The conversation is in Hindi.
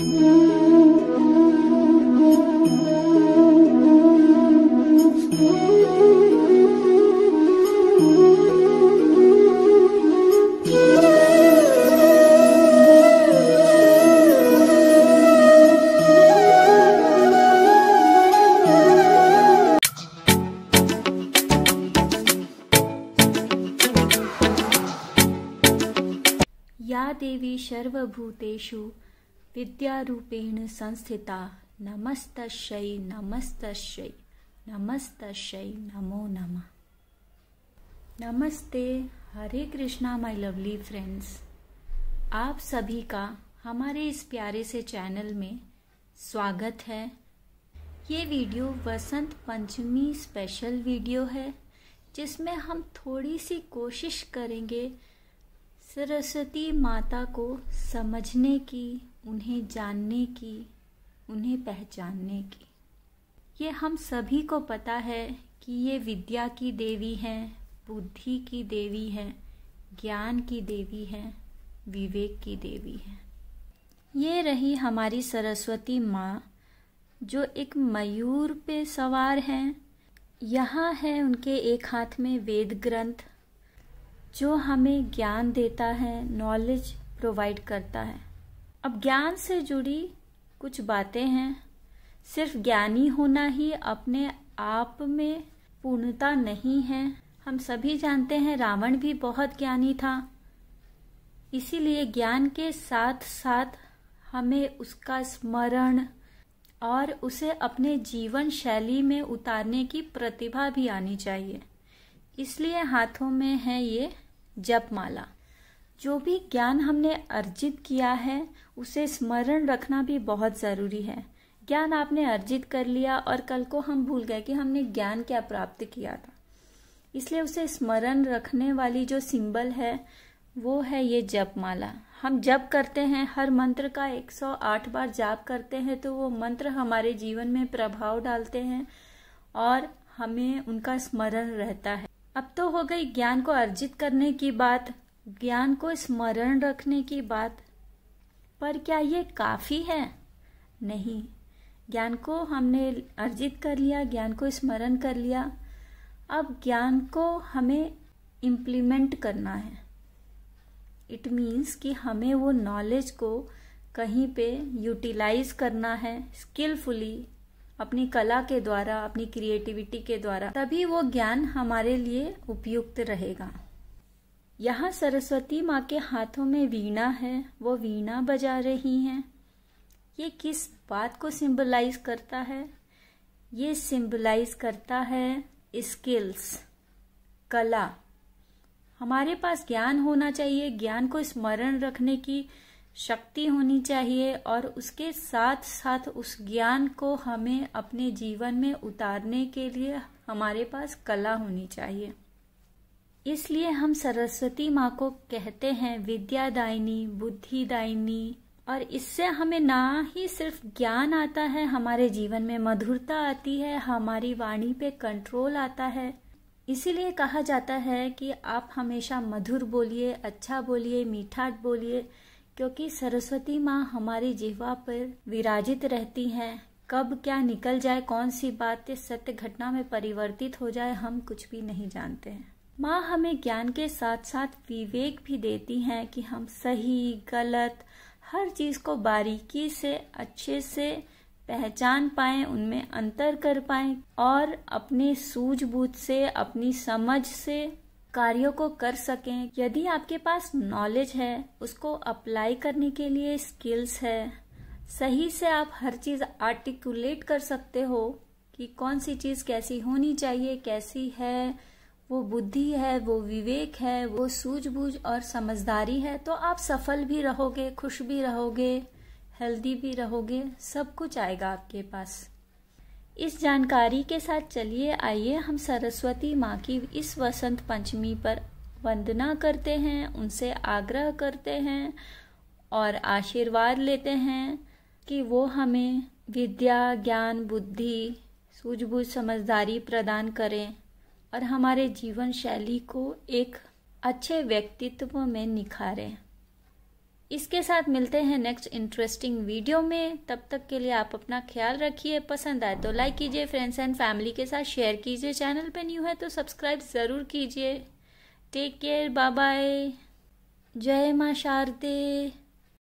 या देवी सर्वभूतेषु विद्यारूपेण संस्थिता नमस्त नमस्तस्यै नमस्तस्यै नमो नमः नमस्ते हरे कृष्णा माय लवली फ्रेंड्स आप सभी का हमारे इस प्यारे से चैनल में स्वागत है ये video Vasant Panchami special video है जिसमें हम थोड़ी सी कोशिश करेंगे सरस्वती माता को समझने की उन्हें जानने की उन्हें पहचानने की ये हम सभी को पता है कि ये विद्या की देवी हैं बुद्धि की देवी हैं ज्ञान की देवी हैं विवेक की देवी हैं ये रही हमारी सरस्वती माँ जो एक मयूर पे सवार हैं यहाँ है उनके एक हाथ में वेद ग्रंथ जो हमें ज्ञान देता है नॉलेज प्रोवाइड करता है अब ज्ञान से जुड़ी कुछ बातें हैं सिर्फ ज्ञानी होना ही अपने आप में पूर्णता नहीं है हम सभी जानते हैं रावण भी बहुत ज्ञानी था इसीलिए ज्ञान के साथ साथ हमें उसका स्मरण और उसे अपने जीवन शैली में उतारने की प्रतिभा भी आनी चाहिए इसलिए हाथों में है ये जप माला जो भी ज्ञान हमने अर्जित किया है उसे स्मरण रखना भी बहुत ज़रूरी है ज्ञान आपने अर्जित कर लिया और कल को हम भूल गए कि हमने ज्ञान क्या प्राप्त किया था इसलिए उसे स्मरण रखने वाली जो सिंबल है वो है ये जप माला हम जप करते हैं हर मंत्र का 108 बार जाप करते हैं तो वो मंत्र हमारे जीवन में प्रभाव डालते हैं और हमें उनका स्मरण रहता है अब तो हो गई ज्ञान को अर्जित करने की बात ज्ञान को स्मरण रखने की बात पर क्या ये काफ़ी है नहीं ज्ञान को हमने अर्जित कर लिया ज्ञान को स्मरण कर लिया अब ज्ञान को हमें इम्प्लीमेंट करना है इट मीन्स कि हमें वो नॉलेज को कहीं पे यूटिलाइज करना है स्किलफुली अपनी कला के द्वारा अपनी क्रिएटिविटी के द्वारा तभी वो ज्ञान हमारे लिए उपयुक्त रहेगा यहाँ सरस्वती माँ के हाथों में वीणा है वो वीणा बजा रही हैं ये किस बात को सिंबलाइज करता है ये सिंबलाइज करता है स्किल्स कला हमारे पास ज्ञान होना चाहिए ज्ञान को स्मरण रखने की शक्ति होनी चाहिए और उसके साथ साथ उस ज्ञान को हमें अपने जीवन में उतारने के लिए हमारे पास कला होनी चाहिए इसलिए हम सरस्वती माँ को कहते हैं विद्यादायिनी बुद्धिदायिनी और इससे हमें ना ही सिर्फ ज्ञान आता है हमारे जीवन में मधुरता आती है हमारी वाणी पे कंट्रोल आता है इसीलिए कहा जाता है कि आप हमेशा मधुर बोलिए अच्छा बोलिए मीठा बोलिए क्योंकि सरस्वती माँ हमारी जिहवा पर विराजित रहती हैं कब क्या निकल जाए कौन सी बात सत्य घटना में परिवर्तित हो जाए हम कुछ भी नहीं जानते हैं माँ हमें ज्ञान के साथ साथ विवेक भी देती हैं कि हम सही गलत हर चीज़ को बारीकी से अच्छे से पहचान पाए उनमें अंतर कर पाए और अपने सूझबूझ से अपनी समझ से कार्यों को कर सकें यदि आपके पास नॉलेज है उसको अप्लाई करने के लिए स्किल्स है सही से आप हर चीज़ आर्टिकुलेट कर सकते हो कि कौन सी चीज़ कैसी होनी चाहिए कैसी है वो बुद्धि है वो विवेक है वो सूझबूझ और समझदारी है तो आप सफल भी रहोगे खुश भी रहोगे हेल्दी भी रहोगे सब कुछ आएगा आपके पास इस जानकारी के साथ चलिए आइए हम सरस्वती माँ की इस वसंत पंचमी पर वंदना करते हैं उनसे आग्रह करते हैं और आशीर्वाद लेते हैं कि वो हमें विद्या ज्ञान बुद्धि सूझबूझ समझदारी प्रदान करें और हमारे जीवन शैली को एक अच्छे व्यक्तित्व में निखारें इसके साथ मिलते हैं नेक्स्ट इंटरेस्टिंग वीडियो में तब तक के लिए आप अपना ख्याल रखिए पसंद आए तो लाइक कीजिए फ्रेंड्स एंड फैमिली के साथ शेयर कीजिए चैनल पे न्यू है तो सब्सक्राइब ज़रूर कीजिए टेक केयर बाय बाय जय माँ शारदे